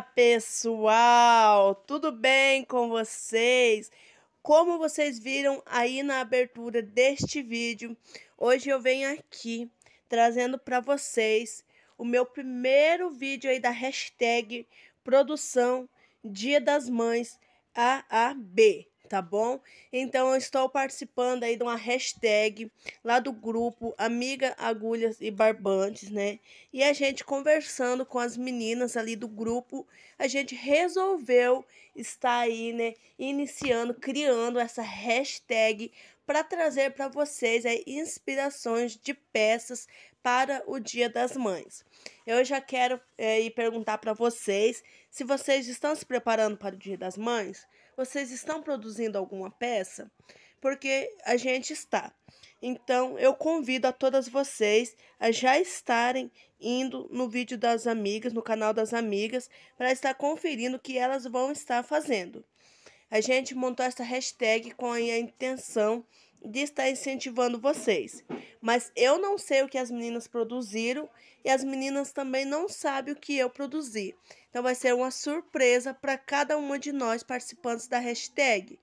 Olá, pessoal! Tudo bem com vocês? Como vocês viram aí na abertura deste vídeo, hoje eu venho aqui trazendo para vocês o meu primeiro vídeo aí da hashtag Produção Dia das Mães AAB tá bom? Então eu estou participando aí de uma hashtag lá do grupo Amiga Agulhas e Barbantes, né? E a gente conversando com as meninas ali do grupo, a gente resolveu estar aí, né, iniciando, criando essa hashtag para trazer para vocês aí inspirações de peças para o Dia das Mães. Eu já quero é, perguntar para vocês se vocês estão se preparando para o Dia das Mães. Vocês estão produzindo alguma peça? Porque a gente está. Então, eu convido a todas vocês a já estarem indo no vídeo das amigas, no canal das amigas, para estar conferindo o que elas vão estar fazendo. A gente montou essa hashtag com a intenção de estar incentivando vocês. Mas eu não sei o que as meninas produziram e as meninas também não sabem o que eu produzi. Então vai ser uma surpresa para cada uma de nós participantes da hashtag.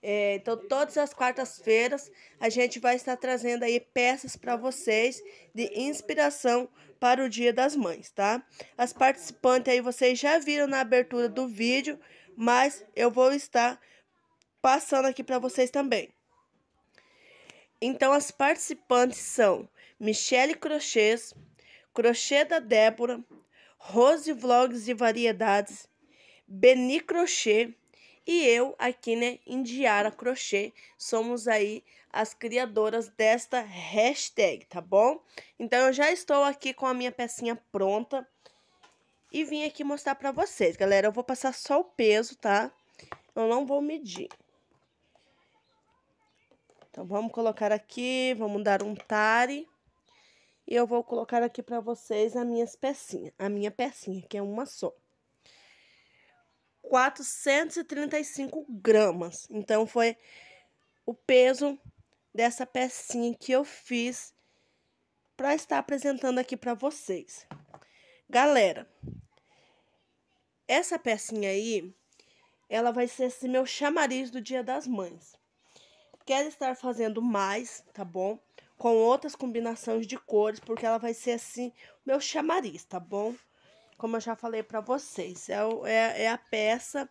É, então todas as quartas-feiras a gente vai estar trazendo aí peças para vocês de inspiração para o Dia das Mães, tá? As participantes aí vocês já viram na abertura do vídeo, mas eu vou estar passando aqui para vocês também. Então as participantes são Michele Crochês, Crochê da Débora, Rose Vlogs e Variedades, Beni Crochê e eu aqui, né, Indiara Crochê, somos aí as criadoras desta hashtag, tá bom? Então eu já estou aqui com a minha pecinha pronta e vim aqui mostrar pra vocês, galera. Eu vou passar só o peso, tá? Eu não vou medir. Então, vamos colocar aqui, vamos dar um tare. E eu vou colocar aqui para vocês as minhas pecinhas. A minha pecinha, que é uma só. 435 gramas. Então, foi o peso dessa pecinha que eu fiz para estar apresentando aqui para vocês. Galera, essa pecinha aí, ela vai ser esse meu chamariz do Dia das Mães quero estar fazendo mais, tá bom? Com outras combinações de cores, porque ela vai ser assim, meu chamariz, tá bom? Como eu já falei para vocês, é, é, é a peça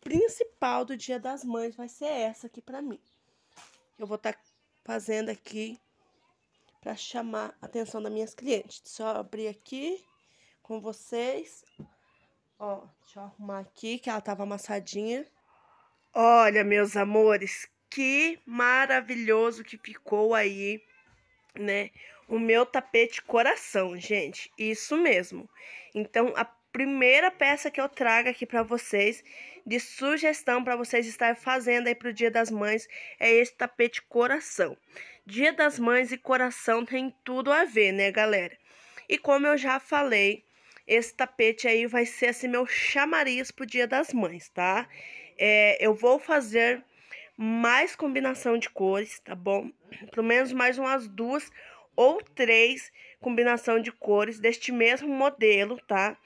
principal do Dia das Mães, vai ser essa aqui para mim. Eu vou estar tá fazendo aqui para chamar a atenção das minhas clientes. Só abrir aqui com vocês. Ó, deixa eu arrumar aqui, que ela tava amassadinha. Olha, meus amores, que maravilhoso que ficou aí, né? O meu tapete coração, gente. Isso mesmo. Então, a primeira peça que eu trago aqui para vocês, de sugestão para vocês estarem fazendo aí pro Dia das Mães, é esse tapete coração. Dia das Mães e coração tem tudo a ver, né, galera? E como eu já falei, esse tapete aí vai ser assim meu chamariz pro Dia das Mães, tá? É, eu vou fazer mais combinação de cores, tá bom? Pelo menos mais umas duas ou três combinação de cores deste mesmo modelo, tá?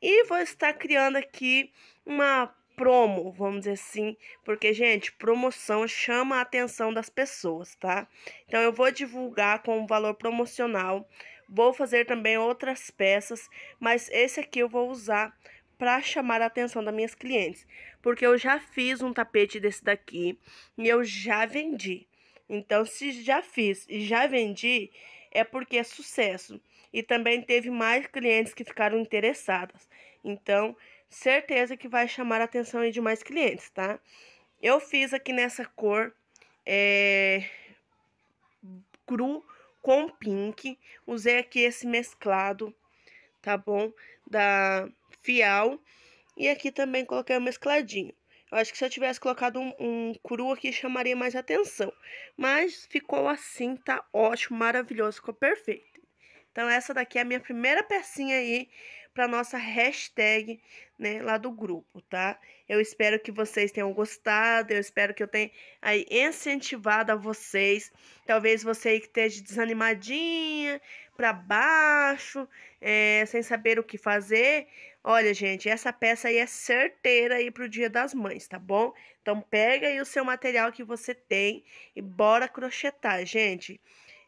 E vou estar criando aqui uma promo, vamos dizer assim, porque, gente, promoção chama a atenção das pessoas, tá? Então, eu vou divulgar com valor promocional, vou fazer também outras peças, mas esse aqui eu vou usar para chamar a atenção das minhas clientes, porque eu já fiz um tapete desse daqui e eu já vendi. Então, se já fiz e já vendi, é porque é sucesso. E também teve mais clientes que ficaram interessadas. Então, certeza que vai chamar a atenção de mais clientes, tá? Eu fiz aqui nessa cor é, cru com pink. Usei aqui esse mesclado, tá bom? Da fial. E aqui também coloquei um mescladinho. Eu acho que se eu tivesse colocado um, um cru aqui, chamaria mais atenção. Mas ficou assim, tá ótimo, maravilhoso, ficou perfeito. Então essa daqui é a minha primeira pecinha aí para nossa hashtag né, lá do grupo, tá? Eu espero que vocês tenham gostado, eu espero que eu tenha aí incentivado a vocês. Talvez você que esteja desanimadinha, para baixo, é, sem saber o que fazer. Olha, gente, essa peça aí é certeira aí pro Dia das Mães, tá bom? Então pega aí o seu material que você tem e bora crochetar, gente.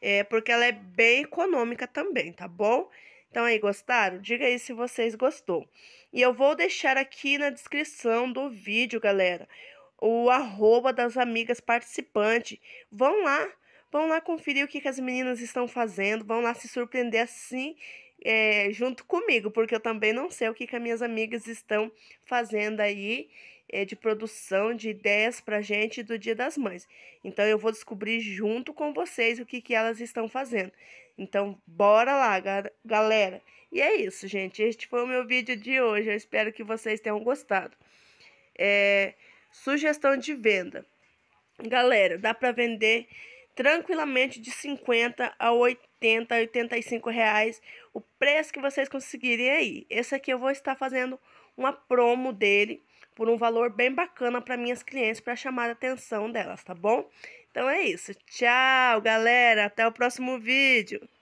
É, porque ela é bem econômica também, tá bom? Então aí, gostaram? Diga aí se vocês gostou. E eu vou deixar aqui na descrição do vídeo, galera, o arroba das amigas participantes. Vão lá, vão lá conferir o que, que as meninas estão fazendo, vão lá se surpreender assim é, junto comigo, porque eu também não sei o que, que as minhas amigas estão fazendo aí é, de produção de ideias para gente do Dia das Mães. Então eu vou descobrir junto com vocês o que, que elas estão fazendo. Então bora lá, galera. E é isso, gente. Este foi o meu vídeo de hoje. Eu espero que vocês tenham gostado. É, sugestão de venda. Galera, dá para vender tranquilamente de 50 a 80, 85 reais, o preço que vocês conseguirem aí. Esse aqui eu vou estar fazendo uma promo dele por um valor bem bacana para minhas clientes, para chamar a atenção delas, tá bom? Então é isso. Tchau, galera. Até o próximo vídeo.